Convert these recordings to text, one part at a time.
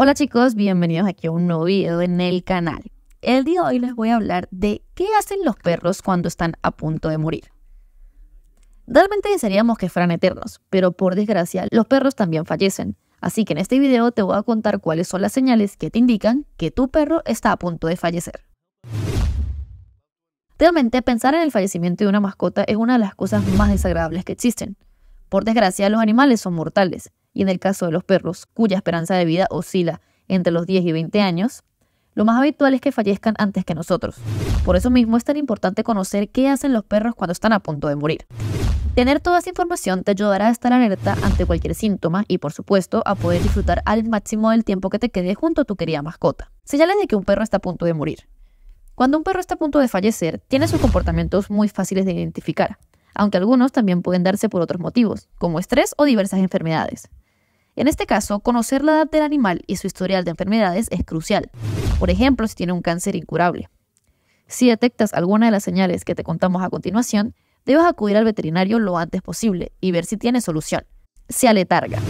Hola chicos, bienvenidos aquí a un nuevo video en el canal. El día de hoy les voy a hablar de qué hacen los perros cuando están a punto de morir. Realmente desearíamos que fueran eternos, pero por desgracia los perros también fallecen. Así que en este video te voy a contar cuáles son las señales que te indican que tu perro está a punto de fallecer. Realmente pensar en el fallecimiento de una mascota es una de las cosas más desagradables que existen. Por desgracia, los animales son mortales y en el caso de los perros, cuya esperanza de vida oscila entre los 10 y 20 años, lo más habitual es que fallezcan antes que nosotros. Por eso mismo es tan importante conocer qué hacen los perros cuando están a punto de morir. Tener toda esa información te ayudará a estar alerta ante cualquier síntoma y, por supuesto, a poder disfrutar al máximo del tiempo que te quede junto a tu querida mascota. Señales de que un perro está a punto de morir. Cuando un perro está a punto de fallecer, tiene sus comportamientos muy fáciles de identificar, aunque algunos también pueden darse por otros motivos, como estrés o diversas enfermedades. En este caso, conocer la edad del animal y su historial de enfermedades es crucial, por ejemplo, si tiene un cáncer incurable. Si detectas alguna de las señales que te contamos a continuación, debes acudir al veterinario lo antes posible y ver si tiene solución. Se aletarga.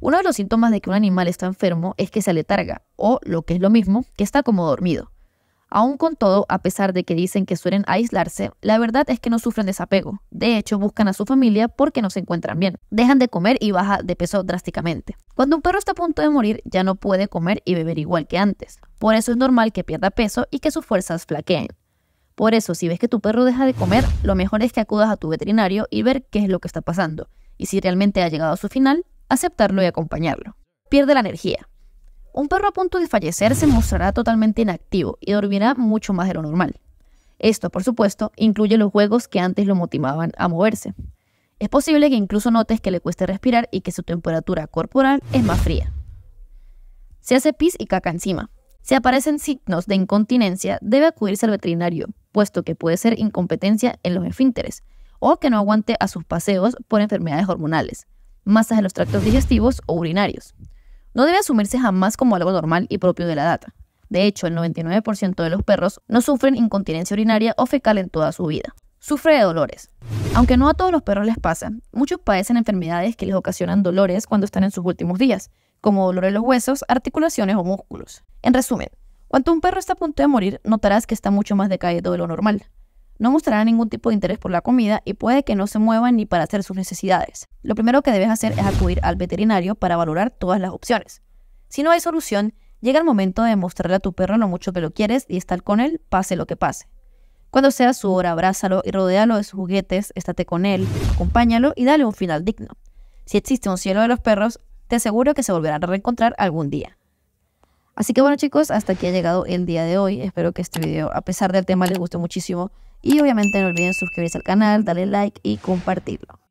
Uno de los síntomas de que un animal está enfermo es que se aletarga, o lo que es lo mismo, que está como dormido. Aún con todo, a pesar de que dicen que suelen aislarse, la verdad es que no sufren desapego. De hecho, buscan a su familia porque no se encuentran bien. Dejan de comer y baja de peso drásticamente. Cuando un perro está a punto de morir, ya no puede comer y beber igual que antes. Por eso es normal que pierda peso y que sus fuerzas flaqueen. Por eso, si ves que tu perro deja de comer, lo mejor es que acudas a tu veterinario y ver qué es lo que está pasando. Y si realmente ha llegado a su final, aceptarlo y acompañarlo. Pierde la energía, un perro a punto de fallecer se mostrará totalmente inactivo y dormirá mucho más de lo normal. Esto, por supuesto, incluye los juegos que antes lo motivaban a moverse. Es posible que incluso notes que le cueste respirar y que su temperatura corporal es más fría. Se hace pis y caca encima. Si aparecen signos de incontinencia, debe acudirse al veterinario, puesto que puede ser incompetencia en los esfínteres, o que no aguante a sus paseos por enfermedades hormonales, masas en los tractos digestivos o urinarios no debe asumirse jamás como algo normal y propio de la data. De hecho, el 99% de los perros no sufren incontinencia urinaria o fecal en toda su vida. Sufre de dolores. Aunque no a todos los perros les pasa, muchos padecen enfermedades que les ocasionan dolores cuando están en sus últimos días, como dolor en los huesos, articulaciones o músculos. En resumen, cuando un perro está a punto de morir, notarás que está mucho más decaído de lo normal. No mostrará ningún tipo de interés por la comida y puede que no se mueva ni para hacer sus necesidades. Lo primero que debes hacer es acudir al veterinario para valorar todas las opciones. Si no hay solución, llega el momento de mostrarle a tu perro lo mucho que lo quieres y estar con él, pase lo que pase. Cuando sea su hora, abrázalo y rodéalo de sus juguetes, estate con él, acompáñalo y dale un final digno. Si existe un cielo de los perros, te aseguro que se volverán a reencontrar algún día. Así que bueno chicos, hasta aquí ha llegado el día de hoy. Espero que este video, a pesar del tema, les guste muchísimo. Y obviamente no olviden suscribirse al canal, darle like y compartirlo.